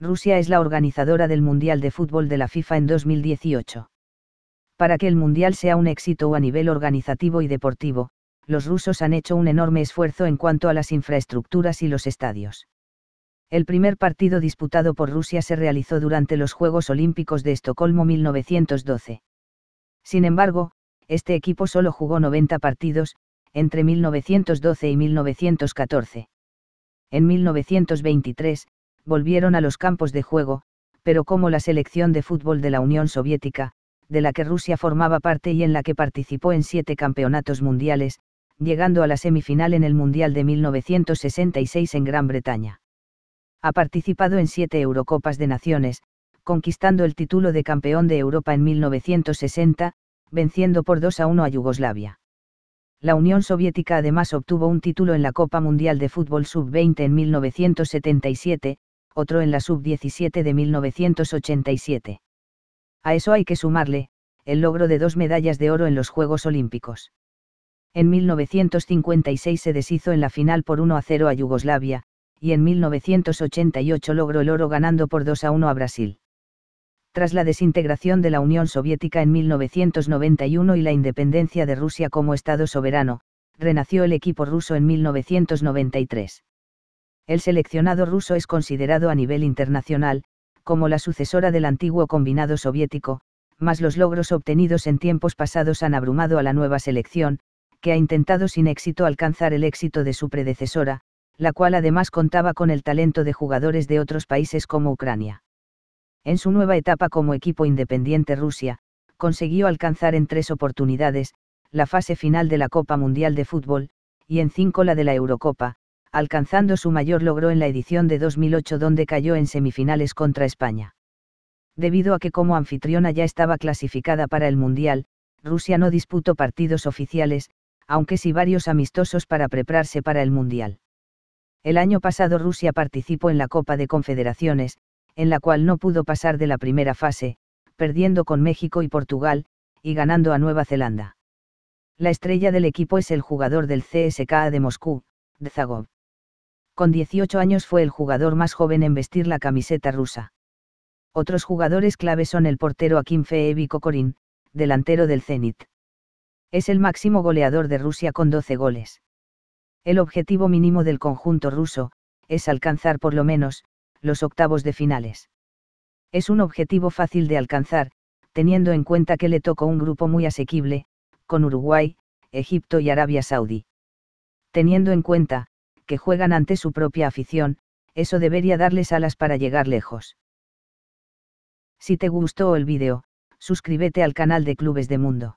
Rusia es la organizadora del Mundial de Fútbol de la FIFA en 2018. Para que el Mundial sea un éxito a nivel organizativo y deportivo, los rusos han hecho un enorme esfuerzo en cuanto a las infraestructuras y los estadios. El primer partido disputado por Rusia se realizó durante los Juegos Olímpicos de Estocolmo 1912. Sin embargo, este equipo solo jugó 90 partidos, entre 1912 y 1914. En 1923, volvieron a los campos de juego, pero como la selección de fútbol de la Unión Soviética, de la que Rusia formaba parte y en la que participó en siete campeonatos mundiales, llegando a la semifinal en el Mundial de 1966 en Gran Bretaña ha participado en siete Eurocopas de Naciones, conquistando el título de campeón de Europa en 1960, venciendo por 2 a 1 a Yugoslavia. La Unión Soviética además obtuvo un título en la Copa Mundial de Fútbol Sub-20 en 1977, otro en la Sub-17 de 1987. A eso hay que sumarle, el logro de dos medallas de oro en los Juegos Olímpicos. En 1956 se deshizo en la final por 1 a 0 a Yugoslavia, y en 1988 logró el oro ganando por 2 a 1 a Brasil. Tras la desintegración de la Unión Soviética en 1991 y la independencia de Rusia como Estado soberano, renació el equipo ruso en 1993. El seleccionado ruso es considerado a nivel internacional, como la sucesora del antiguo combinado soviético, mas los logros obtenidos en tiempos pasados han abrumado a la nueva selección, que ha intentado sin éxito alcanzar el éxito de su predecesora, la cual además contaba con el talento de jugadores de otros países como Ucrania. En su nueva etapa como equipo independiente Rusia, consiguió alcanzar en tres oportunidades, la fase final de la Copa Mundial de Fútbol, y en cinco la de la Eurocopa, alcanzando su mayor logro en la edición de 2008 donde cayó en semifinales contra España. Debido a que como anfitriona ya estaba clasificada para el Mundial, Rusia no disputó partidos oficiales, aunque sí varios amistosos para prepararse para el Mundial. El año pasado Rusia participó en la Copa de Confederaciones, en la cual no pudo pasar de la primera fase, perdiendo con México y Portugal, y ganando a Nueva Zelanda. La estrella del equipo es el jugador del CSKA de Moscú, Dzagov. Con 18 años fue el jugador más joven en vestir la camiseta rusa. Otros jugadores clave son el portero Akinfe Feevi Kokorin, delantero del Zenit. Es el máximo goleador de Rusia con 12 goles. El objetivo mínimo del conjunto ruso, es alcanzar por lo menos, los octavos de finales. Es un objetivo fácil de alcanzar, teniendo en cuenta que le tocó un grupo muy asequible, con Uruguay, Egipto y Arabia Saudí. Teniendo en cuenta, que juegan ante su propia afición, eso debería darles alas para llegar lejos. Si te gustó el vídeo, suscríbete al canal de Clubes de Mundo.